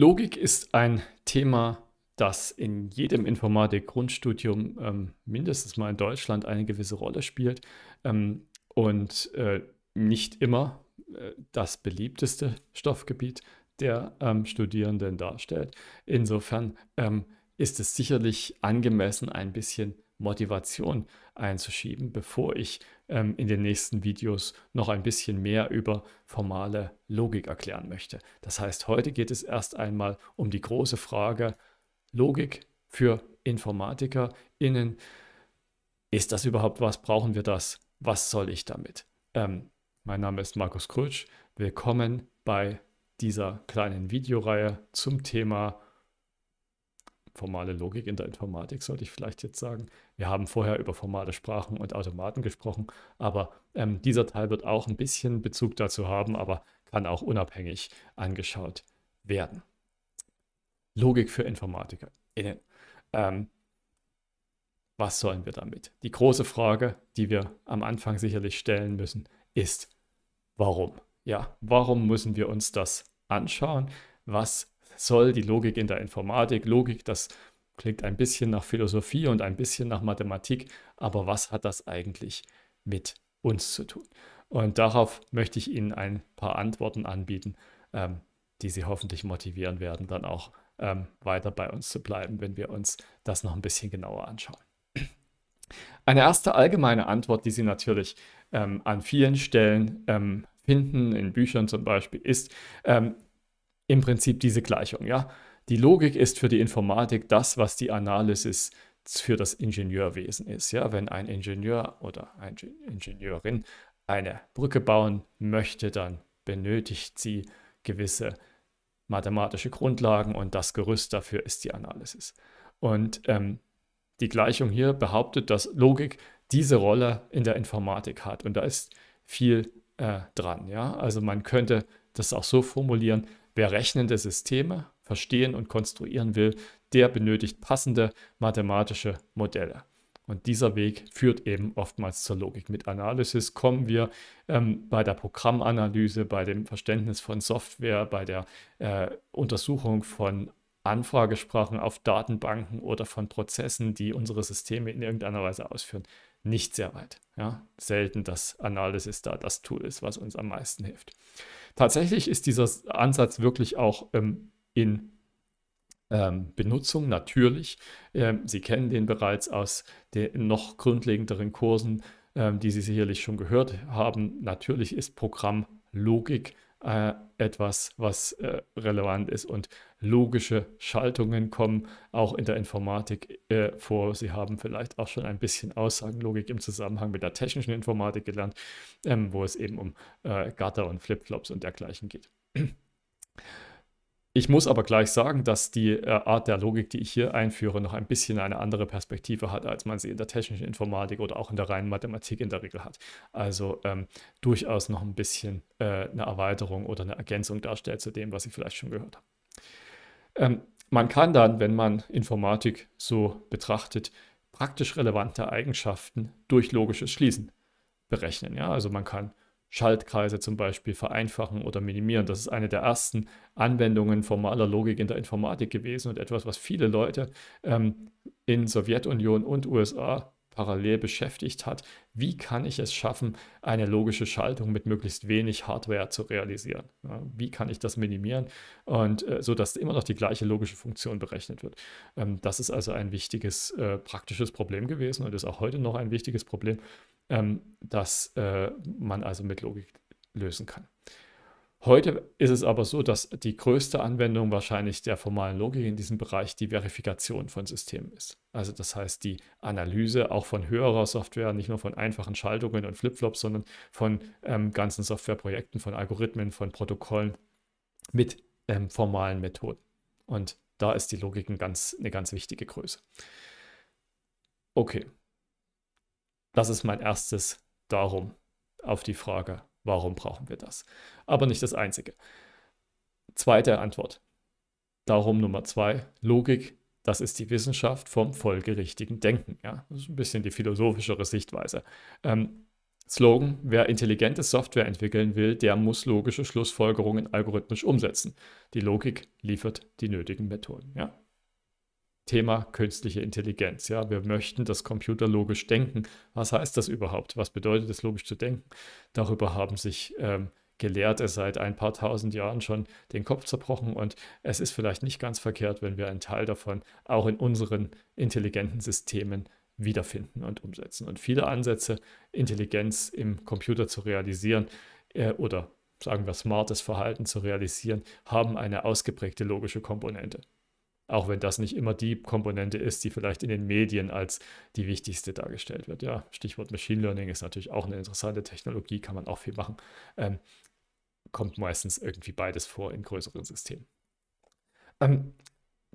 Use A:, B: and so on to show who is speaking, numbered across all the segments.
A: Logik ist ein Thema, das in jedem Informatik-Grundstudium ähm, mindestens mal in Deutschland eine gewisse Rolle spielt ähm, und äh, nicht immer äh, das beliebteste Stoffgebiet der ähm, Studierenden darstellt. Insofern ähm, ist es sicherlich angemessen, ein bisschen zu Motivation einzuschieben, bevor ich ähm, in den nächsten Videos noch ein bisschen mehr über formale Logik erklären möchte. Das heißt, heute geht es erst einmal um die große Frage Logik für InformatikerInnen. Ist das überhaupt was? Brauchen wir das? Was soll ich damit? Ähm, mein Name ist Markus Krötsch. Willkommen bei dieser kleinen Videoreihe zum Thema formale Logik in der Informatik, sollte ich vielleicht jetzt sagen. Wir haben vorher über formale Sprachen und Automaten gesprochen, aber ähm, dieser Teil wird auch ein bisschen Bezug dazu haben, aber kann auch unabhängig angeschaut werden. Logik für InformatikerInnen. Ähm, was sollen wir damit? Die große Frage, die wir am Anfang sicherlich stellen müssen, ist, warum? Ja, warum müssen wir uns das anschauen? Was soll die Logik in der Informatik, Logik, das klingt ein bisschen nach Philosophie und ein bisschen nach Mathematik, aber was hat das eigentlich mit uns zu tun? Und darauf möchte ich Ihnen ein paar Antworten anbieten, ähm, die Sie hoffentlich motivieren werden, dann auch ähm, weiter bei uns zu bleiben, wenn wir uns das noch ein bisschen genauer anschauen. Eine erste allgemeine Antwort, die Sie natürlich ähm, an vielen Stellen ähm, finden, in Büchern zum Beispiel, ist, ähm, im Prinzip diese Gleichung, ja. Die Logik ist für die Informatik das, was die Analysis für das Ingenieurwesen ist. Ja? Wenn ein Ingenieur oder eine Ingenieurin eine Brücke bauen möchte, dann benötigt sie gewisse mathematische Grundlagen und das Gerüst dafür ist die Analysis. Und ähm, die Gleichung hier behauptet, dass Logik diese Rolle in der Informatik hat. Und da ist viel äh, dran. Ja? Also man könnte das auch so formulieren, Wer rechnende Systeme verstehen und konstruieren will, der benötigt passende mathematische Modelle. Und dieser Weg führt eben oftmals zur Logik. Mit Analysis kommen wir ähm, bei der Programmanalyse, bei dem Verständnis von Software, bei der äh, Untersuchung von Anfragesprachen auf Datenbanken oder von Prozessen, die unsere Systeme in irgendeiner Weise ausführen, nicht sehr weit. Ja? Selten, dass Analysis da das Tool ist, was uns am meisten hilft. Tatsächlich ist dieser Ansatz wirklich auch ähm, in ähm, Benutzung natürlich. Ähm, Sie kennen den bereits aus den noch grundlegenderen Kursen, ähm, die Sie sicherlich schon gehört haben. Natürlich ist Programmlogik äh, etwas, was äh, relevant ist. Und logische Schaltungen kommen auch in der Informatik äh, vor. Sie haben vielleicht auch schon ein bisschen Aussagenlogik im Zusammenhang mit der technischen Informatik gelernt, ähm, wo es eben um äh, Gatter und Flipflops und dergleichen geht. Ich muss aber gleich sagen, dass die äh, Art der Logik, die ich hier einführe, noch ein bisschen eine andere Perspektive hat, als man sie in der technischen Informatik oder auch in der reinen Mathematik in der Regel hat. Also ähm, durchaus noch ein bisschen äh, eine Erweiterung oder eine Ergänzung darstellt zu dem, was ich vielleicht schon gehört habe. Ähm, man kann dann, wenn man Informatik so betrachtet, praktisch relevante Eigenschaften durch logisches Schließen berechnen. Ja? Also man kann Schaltkreise zum Beispiel vereinfachen oder minimieren. Das ist eine der ersten Anwendungen formaler Logik in der Informatik gewesen und etwas, was viele Leute ähm, in Sowjetunion und USA parallel beschäftigt hat. Wie kann ich es schaffen, eine logische Schaltung mit möglichst wenig Hardware zu realisieren? Wie kann ich das minimieren und äh, so, dass immer noch die gleiche logische Funktion berechnet wird? Ähm, das ist also ein wichtiges äh, praktisches Problem gewesen und ist auch heute noch ein wichtiges Problem ähm, das äh, man also mit Logik lösen kann. Heute ist es aber so, dass die größte Anwendung wahrscheinlich der formalen Logik in diesem Bereich die Verifikation von Systemen ist. Also das heißt die Analyse auch von höherer Software, nicht nur von einfachen Schaltungen und Flipflops, sondern von ähm, ganzen Softwareprojekten, von Algorithmen, von Protokollen mit ähm, formalen Methoden. Und da ist die Logik ein ganz, eine ganz wichtige Größe. Okay, das ist mein erstes Darum auf die Frage, warum brauchen wir das? Aber nicht das Einzige. Zweite Antwort. Darum Nummer zwei, Logik, das ist die Wissenschaft vom folgerichtigen Denken. Ja? Das ist ein bisschen die philosophischere Sichtweise. Ähm, Slogan, wer intelligente Software entwickeln will, der muss logische Schlussfolgerungen algorithmisch umsetzen. Die Logik liefert die nötigen Methoden. Ja? Thema künstliche Intelligenz. Ja, wir möchten, das Computer logisch denken. Was heißt das überhaupt? Was bedeutet es, logisch zu denken? Darüber haben sich ähm, Gelehrte seit ein paar tausend Jahren schon den Kopf zerbrochen und es ist vielleicht nicht ganz verkehrt, wenn wir einen Teil davon auch in unseren intelligenten Systemen wiederfinden und umsetzen. Und viele Ansätze, Intelligenz im Computer zu realisieren äh, oder sagen wir smartes Verhalten zu realisieren, haben eine ausgeprägte logische Komponente. Auch wenn das nicht immer die Komponente ist, die vielleicht in den Medien als die wichtigste dargestellt wird. Ja, Stichwort Machine Learning ist natürlich auch eine interessante Technologie, kann man auch viel machen. Ähm, kommt meistens irgendwie beides vor in größeren Systemen. Ähm,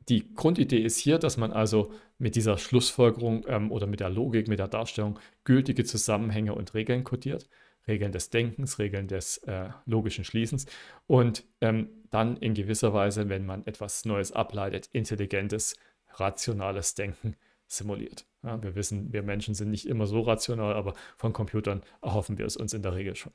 A: die Grundidee ist hier, dass man also mit dieser Schlussfolgerung ähm, oder mit der Logik, mit der Darstellung gültige Zusammenhänge und Regeln kodiert. Regeln des Denkens, Regeln des äh, logischen Schließens und ähm, dann in gewisser Weise, wenn man etwas Neues ableitet, intelligentes, rationales Denken simuliert. Ja, wir wissen, wir Menschen sind nicht immer so rational, aber von Computern erhoffen wir es uns in der Regel schon.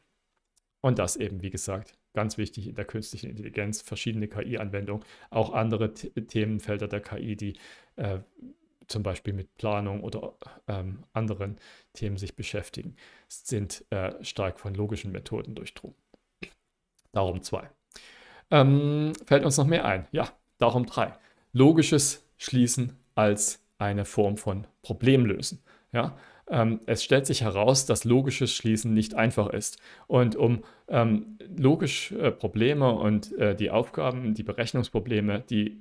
A: Und das eben, wie gesagt, ganz wichtig in der künstlichen Intelligenz, verschiedene KI-Anwendungen, auch andere Themenfelder der KI, die äh, zum Beispiel mit Planung oder ähm, anderen Themen sich beschäftigen, sind äh, stark von logischen Methoden durchdrungen. Darum zwei. Ähm, fällt uns noch mehr ein? Ja, darum drei. Logisches Schließen als eine Form von Problemlösen. Ja? Ähm, es stellt sich heraus, dass logisches Schließen nicht einfach ist. Und um ähm, logisch äh, Probleme und äh, die Aufgaben, die Berechnungsprobleme, die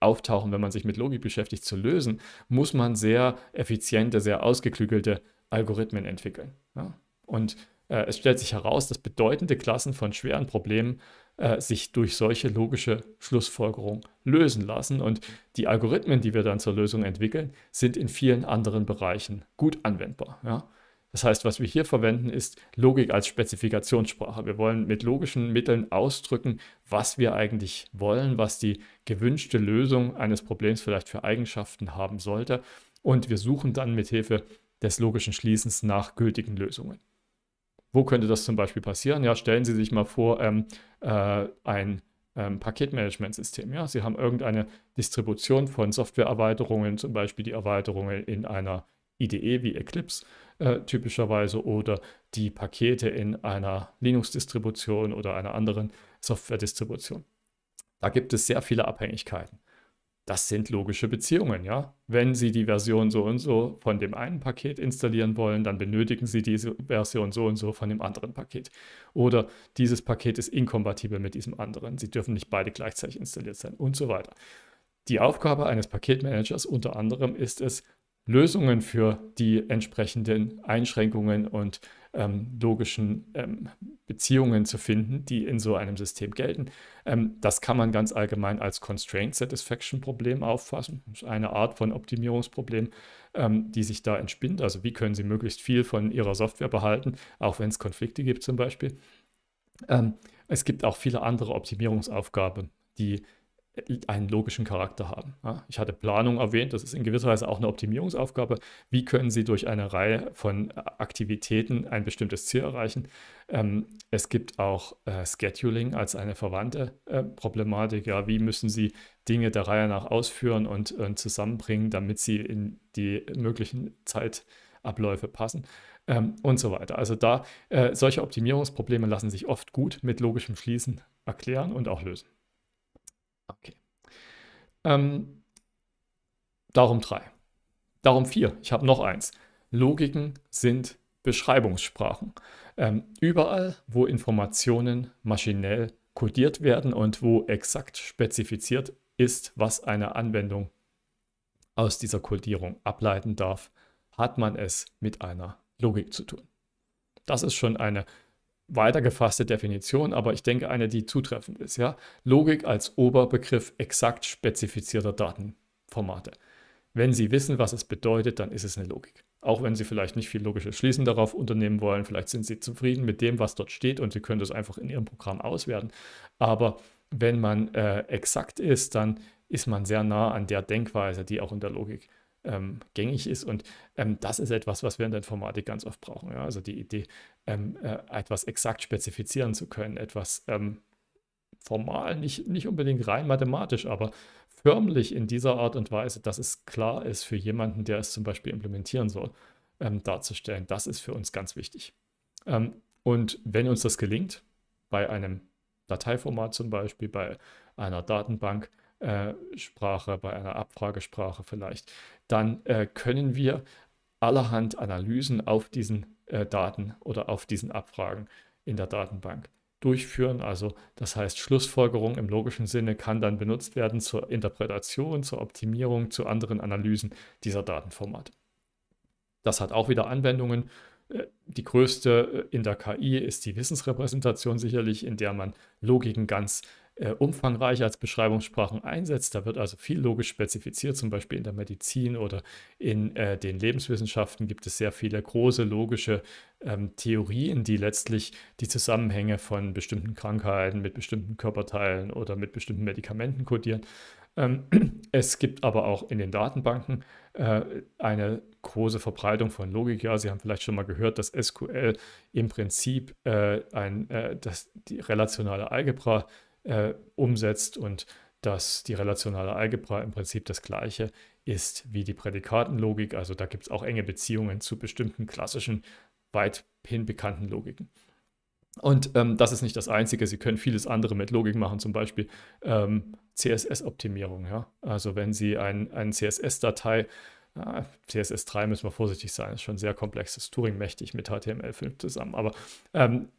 A: auftauchen, wenn man sich mit Logik beschäftigt, zu lösen, muss man sehr effiziente, sehr ausgeklügelte Algorithmen entwickeln. Ja? Und äh, es stellt sich heraus, dass bedeutende Klassen von schweren Problemen äh, sich durch solche logische Schlussfolgerungen lösen lassen. Und die Algorithmen, die wir dann zur Lösung entwickeln, sind in vielen anderen Bereichen gut anwendbar. Ja? Das heißt, was wir hier verwenden, ist Logik als Spezifikationssprache. Wir wollen mit logischen Mitteln ausdrücken, was wir eigentlich wollen, was die gewünschte Lösung eines Problems vielleicht für Eigenschaften haben sollte. Und wir suchen dann mit Hilfe des logischen Schließens nach gültigen Lösungen. Wo könnte das zum Beispiel passieren? Ja, stellen Sie sich mal vor, ähm, äh, ein ähm, Paketmanagementsystem. Ja? Sie haben irgendeine Distribution von Softwareerweiterungen, zum Beispiel die Erweiterungen in einer IDE wie Eclipse äh, typischerweise oder die Pakete in einer Linux-Distribution oder einer anderen Software-Distribution. Da gibt es sehr viele Abhängigkeiten. Das sind logische Beziehungen, ja. Wenn Sie die Version so und so von dem einen Paket installieren wollen, dann benötigen Sie diese Version so und so von dem anderen Paket. Oder dieses Paket ist inkompatibel mit diesem anderen. Sie dürfen nicht beide gleichzeitig installiert sein und so weiter. Die Aufgabe eines Paketmanagers unter anderem ist es, Lösungen für die entsprechenden Einschränkungen und ähm, logischen ähm, Beziehungen zu finden, die in so einem System gelten. Ähm, das kann man ganz allgemein als Constraint Satisfaction Problem auffassen. Das ist eine Art von Optimierungsproblem, ähm, die sich da entspinnt. Also wie können Sie möglichst viel von Ihrer Software behalten, auch wenn es Konflikte gibt zum Beispiel. Ähm, es gibt auch viele andere Optimierungsaufgaben, die einen logischen Charakter haben. Ich hatte Planung erwähnt, das ist in gewisser Weise auch eine Optimierungsaufgabe. Wie können Sie durch eine Reihe von äh, Aktivitäten ein bestimmtes Ziel erreichen? Ähm, es gibt auch äh, Scheduling als eine verwandte äh, Problematik. Ja, wie müssen Sie Dinge der Reihe nach ausführen und, und zusammenbringen, damit sie in die möglichen Zeitabläufe passen? Ähm, und so weiter. Also da solche Optimierungsprobleme lassen sich oft gut mit logischem Schließen erklären und auch lösen. Okay. Ähm, darum drei. Darum vier. Ich habe noch eins. Logiken sind Beschreibungssprachen. Ähm, überall, wo Informationen maschinell kodiert werden und wo exakt spezifiziert ist, was eine Anwendung aus dieser Kodierung ableiten darf, hat man es mit einer Logik zu tun. Das ist schon eine weitergefasste Definition, aber ich denke eine, die zutreffend ist. Ja? Logik als Oberbegriff exakt spezifizierter Datenformate. Wenn Sie wissen, was es bedeutet, dann ist es eine Logik. Auch wenn Sie vielleicht nicht viel logisches Schließen darauf unternehmen wollen, vielleicht sind Sie zufrieden mit dem, was dort steht und Sie können das einfach in Ihrem Programm auswerten. Aber wenn man äh, exakt ist, dann ist man sehr nah an der Denkweise, die auch in der Logik ähm, gängig ist. Und ähm, das ist etwas, was wir in der Informatik ganz oft brauchen. Ja? Also die Idee, ähm, äh, etwas exakt spezifizieren zu können, etwas ähm, formal, nicht, nicht unbedingt rein mathematisch, aber förmlich in dieser Art und Weise, dass es klar ist für jemanden, der es zum Beispiel implementieren soll, ähm, darzustellen. Das ist für uns ganz wichtig. Ähm, und wenn uns das gelingt, bei einem Dateiformat zum Beispiel, bei einer Datenbanksprache, äh, Sprache, bei einer Abfragesprache vielleicht, dann äh, können wir allerhand Analysen auf diesen äh, Daten oder auf diesen Abfragen in der Datenbank durchführen. Also das heißt, Schlussfolgerung im logischen Sinne kann dann benutzt werden zur Interpretation, zur Optimierung, zu anderen Analysen dieser Datenformate. Das hat auch wieder Anwendungen. Äh, die größte äh, in der KI ist die Wissensrepräsentation sicherlich, in der man Logiken ganz äh, umfangreicher als Beschreibungssprachen einsetzt. Da wird also viel logisch spezifiziert, zum Beispiel in der Medizin oder in äh, den Lebenswissenschaften gibt es sehr viele große logische ähm, Theorien, die letztlich die Zusammenhänge von bestimmten Krankheiten mit bestimmten Körperteilen oder mit bestimmten Medikamenten kodieren. Ähm, es gibt aber auch in den Datenbanken äh, eine große Verbreitung von Logik. Ja, Sie haben vielleicht schon mal gehört, dass SQL im Prinzip äh, ein, äh, das, die relationale Algebra äh, umsetzt und dass die relationale Algebra im Prinzip das gleiche ist wie die Prädikatenlogik. Also da gibt es auch enge Beziehungen zu bestimmten klassischen, weithin bekannten Logiken. Und ähm, das ist nicht das Einzige. Sie können vieles andere mit Logik machen, zum Beispiel ähm, CSS-Optimierung. Ja? Also wenn Sie ein, eine CSS-Datei, äh, ah, CSS3 müssen wir vorsichtig sein, ist schon sehr komplexes, Turing-mächtig mit HTML5 zusammen. Aber ähm,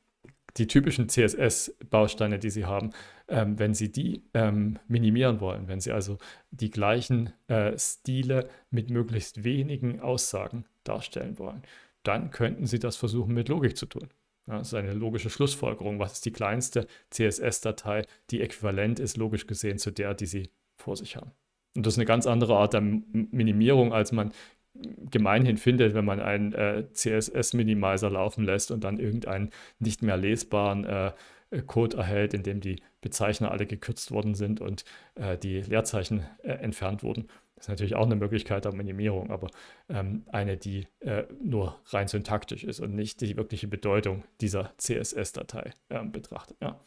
A: die typischen CSS-Bausteine, die Sie haben, ähm, wenn Sie die ähm, minimieren wollen, wenn Sie also die gleichen äh, Stile mit möglichst wenigen Aussagen darstellen wollen, dann könnten Sie das versuchen mit Logik zu tun. Ja, das ist eine logische Schlussfolgerung. Was ist die kleinste CSS-Datei, die äquivalent ist, logisch gesehen, zu der, die Sie vor sich haben? Und das ist eine ganz andere Art der Minimierung, als man gemeinhin findet, wenn man einen äh, CSS-Minimizer laufen lässt und dann irgendeinen nicht mehr lesbaren äh, äh, Code erhält, in dem die Bezeichner alle gekürzt worden sind und äh, die Leerzeichen äh, entfernt wurden. Das ist natürlich auch eine Möglichkeit der Minimierung, aber ähm, eine, die äh, nur rein syntaktisch ist und nicht die wirkliche Bedeutung dieser CSS-Datei ähm, betrachtet. Ja.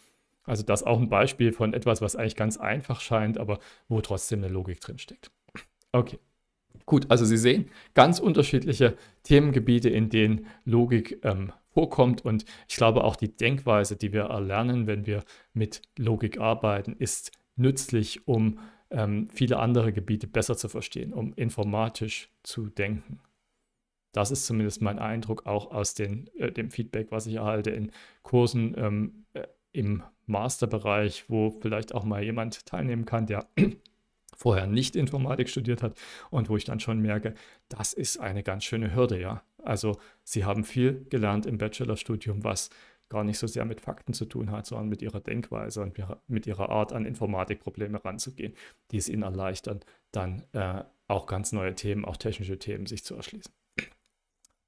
A: Also das auch ein Beispiel von etwas, was eigentlich ganz einfach scheint, aber wo trotzdem eine Logik drinsteckt. Okay. Gut, also Sie sehen ganz unterschiedliche Themengebiete, in denen Logik ähm, vorkommt. Und ich glaube, auch die Denkweise, die wir erlernen, wenn wir mit Logik arbeiten, ist nützlich, um ähm, viele andere Gebiete besser zu verstehen, um informatisch zu denken. Das ist zumindest mein Eindruck auch aus den, äh, dem Feedback, was ich erhalte in Kursen ähm, äh, im Masterbereich, wo vielleicht auch mal jemand teilnehmen kann, der vorher nicht Informatik studiert hat und wo ich dann schon merke, das ist eine ganz schöne Hürde, ja. Also sie haben viel gelernt im Bachelorstudium, was gar nicht so sehr mit Fakten zu tun hat, sondern mit ihrer Denkweise und mit ihrer Art an Informatikprobleme ranzugehen, die es ihnen erleichtern, dann äh, auch ganz neue Themen, auch technische Themen sich zu erschließen.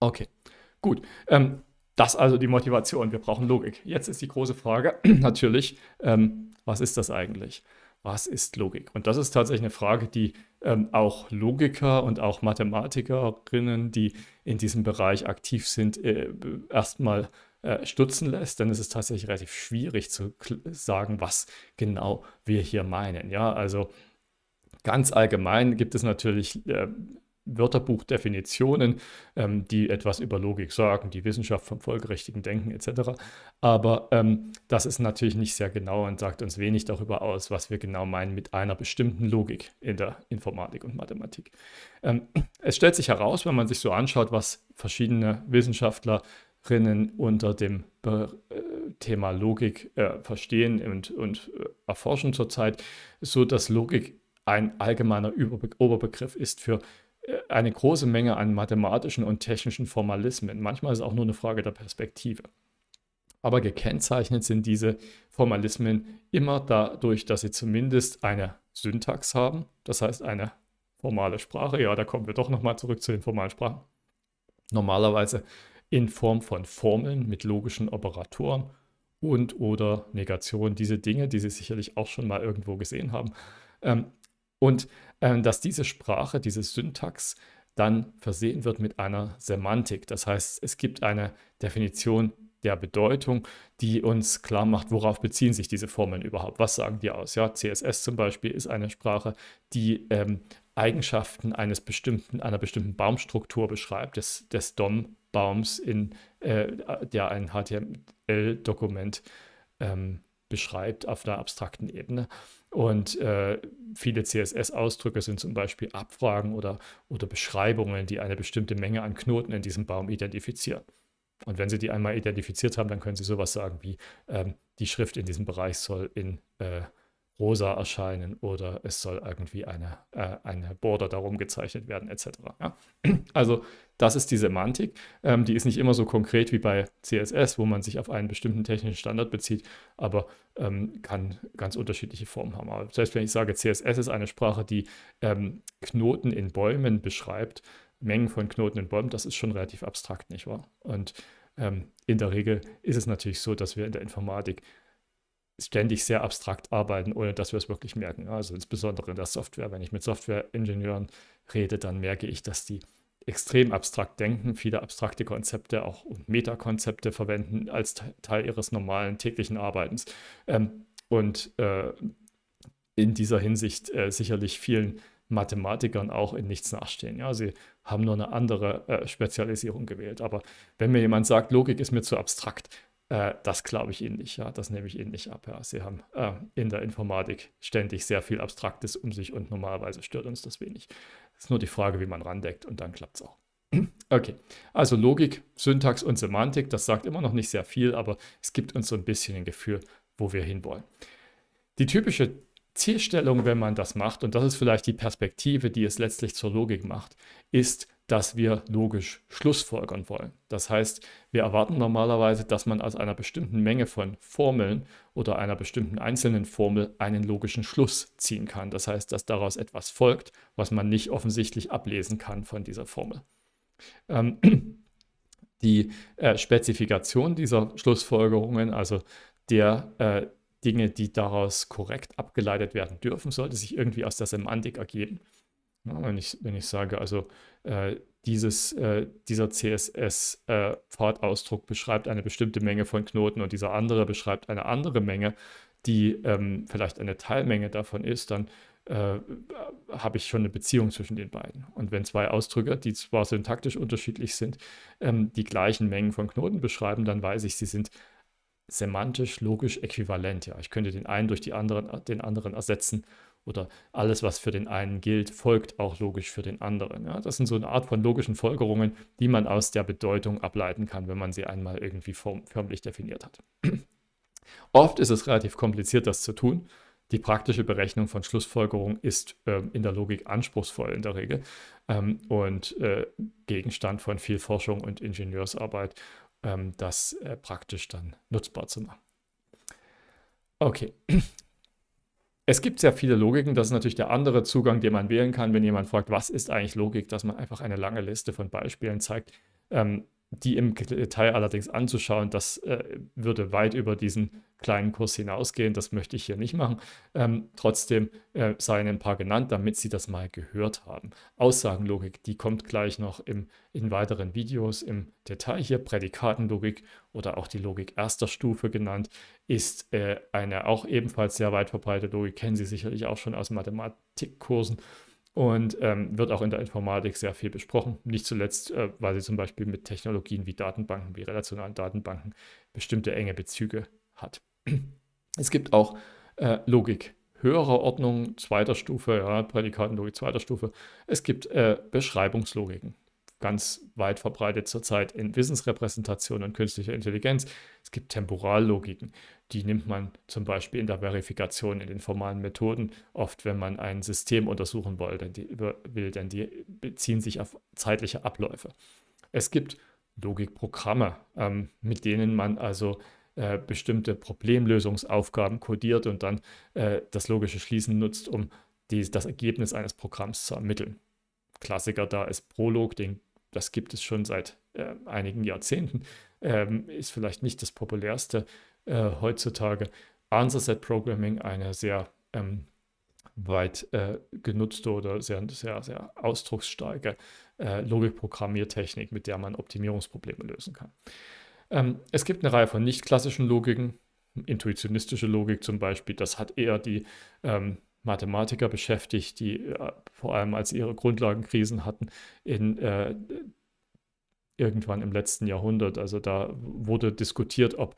A: Okay, gut. Ähm, das also die Motivation. Wir brauchen Logik. Jetzt ist die große Frage natürlich, ähm, was ist das eigentlich? was ist Logik? Und das ist tatsächlich eine Frage, die ähm, auch Logiker und auch Mathematikerinnen, die in diesem Bereich aktiv sind, äh, erstmal äh, stutzen lässt, denn es ist tatsächlich relativ schwierig zu sagen, was genau wir hier meinen. Ja, also ganz allgemein gibt es natürlich äh, Wörterbuchdefinitionen, ähm, die etwas über Logik sagen, die Wissenschaft vom folgerichtigen Denken etc. Aber ähm, das ist natürlich nicht sehr genau und sagt uns wenig darüber aus, was wir genau meinen mit einer bestimmten Logik in der Informatik und Mathematik. Ähm, es stellt sich heraus, wenn man sich so anschaut, was verschiedene Wissenschaftlerinnen unter dem Be äh, Thema Logik äh, verstehen und, und äh, erforschen zurzeit, so dass Logik ein allgemeiner Überbe Oberbegriff ist für eine große Menge an mathematischen und technischen Formalismen. Manchmal ist es auch nur eine Frage der Perspektive. Aber gekennzeichnet sind diese Formalismen immer dadurch, dass sie zumindest eine Syntax haben, das heißt eine formale Sprache. Ja, da kommen wir doch nochmal zurück zu den formalen Sprachen. Normalerweise in Form von Formeln mit logischen Operatoren und oder Negationen. Diese Dinge, die Sie sicherlich auch schon mal irgendwo gesehen haben. Ähm, und äh, dass diese Sprache, diese Syntax dann versehen wird mit einer Semantik. Das heißt, es gibt eine Definition der Bedeutung, die uns klar macht, worauf beziehen sich diese Formeln überhaupt, was sagen die aus. Ja, CSS zum Beispiel ist eine Sprache, die ähm, Eigenschaften eines bestimmten, einer bestimmten Baumstruktur beschreibt, des, des DOM-Baums, äh, der ein HTML-Dokument ähm, beschreibt auf einer abstrakten Ebene. Und äh, viele CSS-Ausdrücke sind zum Beispiel Abfragen oder, oder Beschreibungen, die eine bestimmte Menge an Knoten in diesem Baum identifizieren. Und wenn Sie die einmal identifiziert haben, dann können Sie sowas sagen wie, ähm, die Schrift in diesem Bereich soll in äh, rosa erscheinen oder es soll irgendwie eine, äh, eine Border darum gezeichnet werden, etc. Ja? Also das ist die Semantik. Ähm, die ist nicht immer so konkret wie bei CSS, wo man sich auf einen bestimmten technischen Standard bezieht, aber ähm, kann ganz unterschiedliche Formen haben. Aber selbst wenn ich sage, CSS ist eine Sprache, die ähm, Knoten in Bäumen beschreibt, Mengen von Knoten in Bäumen, das ist schon relativ abstrakt, nicht wahr? Und ähm, in der Regel ist es natürlich so, dass wir in der Informatik ständig sehr abstrakt arbeiten, ohne dass wir es wirklich merken. Also insbesondere in der Software. Wenn ich mit Softwareingenieuren rede, dann merke ich, dass die extrem abstrakt denken, viele abstrakte Konzepte auch und Metakonzepte verwenden als Teil ihres normalen täglichen Arbeitens. Ähm, und äh, in dieser Hinsicht äh, sicherlich vielen Mathematikern auch in nichts nachstehen. Ja, sie haben nur eine andere äh, Spezialisierung gewählt. Aber wenn mir jemand sagt, Logik ist mir zu abstrakt, äh, das glaube ich Ihnen nicht, ja, das nehme ich Ihnen nicht ab. Ja. Sie haben äh, in der Informatik ständig sehr viel Abstraktes um sich und normalerweise stört uns das wenig. Es ist nur die Frage, wie man randeckt und dann klappt es auch. Okay, also Logik, Syntax und Semantik, das sagt immer noch nicht sehr viel, aber es gibt uns so ein bisschen ein Gefühl, wo wir hinwollen. Die typische Zielstellung, wenn man das macht, und das ist vielleicht die Perspektive, die es letztlich zur Logik macht, ist, dass wir logisch Schlussfolgern wollen. Das heißt, wir erwarten normalerweise, dass man aus einer bestimmten Menge von Formeln oder einer bestimmten einzelnen Formel einen logischen Schluss ziehen kann. Das heißt, dass daraus etwas folgt, was man nicht offensichtlich ablesen kann von dieser Formel. Ähm, die äh, Spezifikation dieser Schlussfolgerungen, also der äh, Dinge, die daraus korrekt abgeleitet werden dürfen, sollte sich irgendwie aus der Semantik ergeben. Ja, wenn, ich, wenn ich sage, also äh, dieses, äh, dieser CSS-Pfadausdruck äh, beschreibt eine bestimmte Menge von Knoten und dieser andere beschreibt eine andere Menge, die ähm, vielleicht eine Teilmenge davon ist, dann äh, habe ich schon eine Beziehung zwischen den beiden. Und wenn zwei Ausdrücke, die zwar syntaktisch unterschiedlich sind, ähm, die gleichen Mengen von Knoten beschreiben, dann weiß ich, sie sind semantisch, logisch äquivalent. Ja, ich könnte den einen durch die anderen, den anderen ersetzen oder alles, was für den einen gilt, folgt auch logisch für den anderen. Ja? Das sind so eine Art von logischen Folgerungen, die man aus der Bedeutung ableiten kann, wenn man sie einmal irgendwie förmlich definiert hat. Oft ist es relativ kompliziert, das zu tun. Die praktische Berechnung von Schlussfolgerungen ist ähm, in der Logik anspruchsvoll in der Regel ähm, und äh, Gegenstand von viel Forschung und Ingenieursarbeit, ähm, das äh, praktisch dann nutzbar zu machen. Okay, es gibt sehr viele Logiken, das ist natürlich der andere Zugang, den man wählen kann, wenn jemand fragt, was ist eigentlich Logik, dass man einfach eine lange Liste von Beispielen zeigt. Ähm, die im Detail allerdings anzuschauen, das äh, würde weit über diesen kleinen Kurs hinausgehen. Das möchte ich hier nicht machen. Ähm, trotzdem äh, seien ein paar genannt, damit Sie das mal gehört haben. Aussagenlogik, die kommt gleich noch im, in weiteren Videos im Detail hier. Prädikatenlogik oder auch die Logik erster Stufe genannt, ist äh, eine auch ebenfalls sehr weit verbreitete Logik. Kennen Sie sicherlich auch schon aus Mathematikkursen und ähm, wird auch in der Informatik sehr viel besprochen. Nicht zuletzt, äh, weil sie zum Beispiel mit Technologien wie Datenbanken, wie relationalen Datenbanken bestimmte enge Bezüge hat. Es gibt auch äh, Logik höherer Ordnung, zweiter Stufe, ja, Prädikatenlogik zweiter Stufe. Es gibt äh, Beschreibungslogiken ganz weit verbreitet zurzeit in Wissensrepräsentation und künstlicher Intelligenz. Es gibt Temporallogiken. Die nimmt man zum Beispiel in der Verifikation in den formalen Methoden oft, wenn man ein System untersuchen will, denn die, will, denn die beziehen sich auf zeitliche Abläufe. Es gibt Logikprogramme, ähm, mit denen man also äh, bestimmte Problemlösungsaufgaben kodiert und dann äh, das logische Schließen nutzt, um dies, das Ergebnis eines Programms zu ermitteln. Klassiker da ist Prolog, den, das gibt es schon seit äh, einigen Jahrzehnten, ähm, ist vielleicht nicht das populärste äh, heutzutage. Answer Set Programming, eine sehr ähm, weit äh, genutzte oder sehr, sehr, sehr ausdrucksstarke äh, Logikprogrammiertechnik, mit der man Optimierungsprobleme lösen kann. Ähm, es gibt eine Reihe von nicht klassischen Logiken, intuitionistische Logik zum Beispiel, das hat eher die ähm, Mathematiker beschäftigt, die äh, vor allem als ihre Grundlagenkrisen hatten, in äh, irgendwann im letzten Jahrhundert. Also da wurde diskutiert, ob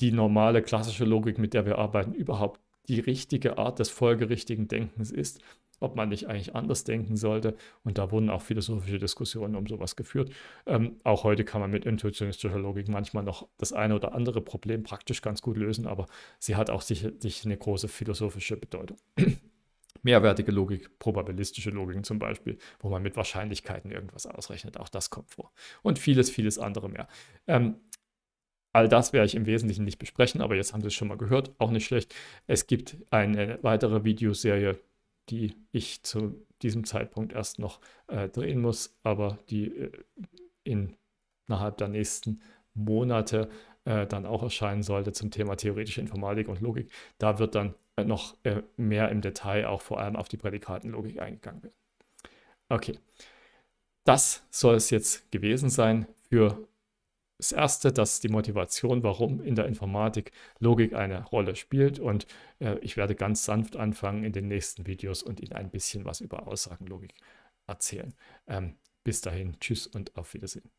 A: die normale klassische Logik, mit der wir arbeiten, überhaupt die richtige Art des folgerichtigen Denkens ist ob man nicht eigentlich anders denken sollte. Und da wurden auch philosophische Diskussionen um sowas geführt. Ähm, auch heute kann man mit intuitionistischer Logik manchmal noch das eine oder andere Problem praktisch ganz gut lösen, aber sie hat auch sicherlich eine große philosophische Bedeutung. Mehrwertige Logik, probabilistische Logiken zum Beispiel, wo man mit Wahrscheinlichkeiten irgendwas ausrechnet, auch das kommt vor. Und vieles, vieles andere mehr. Ähm, All das werde ich im Wesentlichen nicht besprechen, aber jetzt haben Sie es schon mal gehört, auch nicht schlecht. Es gibt eine weitere Videoserie die ich zu diesem Zeitpunkt erst noch äh, drehen muss, aber die äh, in, innerhalb der nächsten Monate äh, dann auch erscheinen sollte zum Thema theoretische Informatik und Logik. Da wird dann äh, noch äh, mehr im Detail auch vor allem auf die Prädikatenlogik eingegangen werden. Okay, das soll es jetzt gewesen sein für das erste, dass die Motivation, warum in der Informatik Logik eine Rolle spielt. Und äh, ich werde ganz sanft anfangen in den nächsten Videos und Ihnen ein bisschen was über Aussagenlogik erzählen. Ähm, bis dahin, tschüss und auf Wiedersehen.